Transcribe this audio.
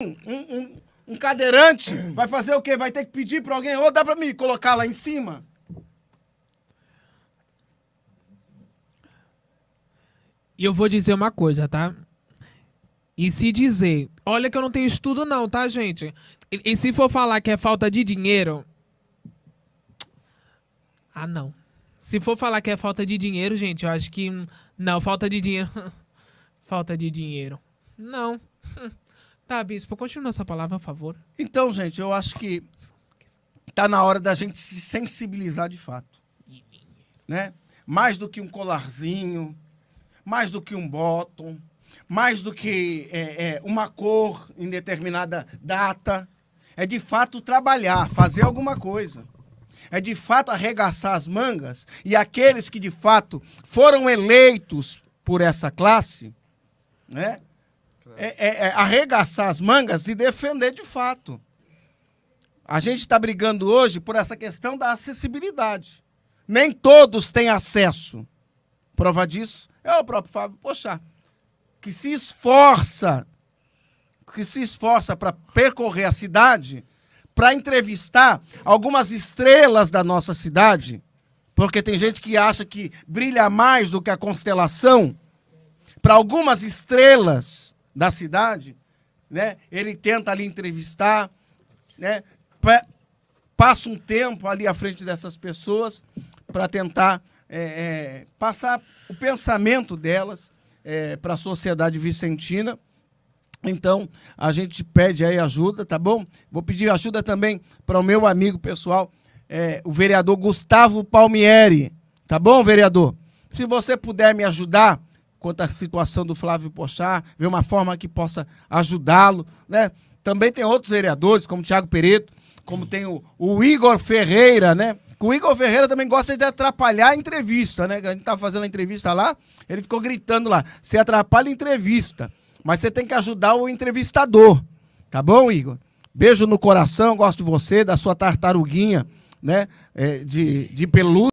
Um, um, um, cadeirante vai fazer o quê? Vai ter que pedir para alguém, ou dá para me colocar lá em cima? E eu vou dizer uma coisa, tá? E se dizer, olha que eu não tenho estudo não, tá, gente? E, e se for falar que é falta de dinheiro... Ah, não. Se for falar que é falta de dinheiro, gente, eu acho que... Hum, não, falta de dinheiro... falta de dinheiro. Não. Tá, bispo, continua essa palavra, por favor. Então, gente, eu acho que tá na hora da gente se sensibilizar de fato. Né? Mais do que um colarzinho, mais do que um bottom, mais do que é, é, uma cor em determinada data. É de fato trabalhar, fazer alguma coisa. É de fato arregaçar as mangas. E aqueles que de fato foram eleitos por essa classe, né? É, é, é, arregaçar as mangas e defender de fato. A gente está brigando hoje por essa questão da acessibilidade. Nem todos têm acesso. Prova disso é o próprio Fábio Pochá, que se esforça, que se esforça para percorrer a cidade, para entrevistar algumas estrelas da nossa cidade, porque tem gente que acha que brilha mais do que a constelação. Para algumas estrelas, da cidade, né? Ele tenta ali entrevistar, né? Pra, passa um tempo ali à frente dessas pessoas para tentar é, é, passar o pensamento delas é, para a sociedade vicentina. Então, a gente pede aí ajuda, tá bom? Vou pedir ajuda também para o meu amigo pessoal, é, o vereador Gustavo Palmieri. Tá bom, vereador? Se você puder me ajudar, quanto à situação do Flávio Pochá, ver uma forma que possa ajudá-lo, né? Também tem outros vereadores, como o Thiago Pereto, como tem o, o Igor Ferreira, né? O Igor Ferreira também gosta de atrapalhar a entrevista, né? A gente tá fazendo a entrevista lá, ele ficou gritando lá: você atrapalha a entrevista, mas você tem que ajudar o entrevistador. Tá bom, Igor? Beijo no coração, gosto de você, da sua tartaruguinha, né? É, de, de pelúcia.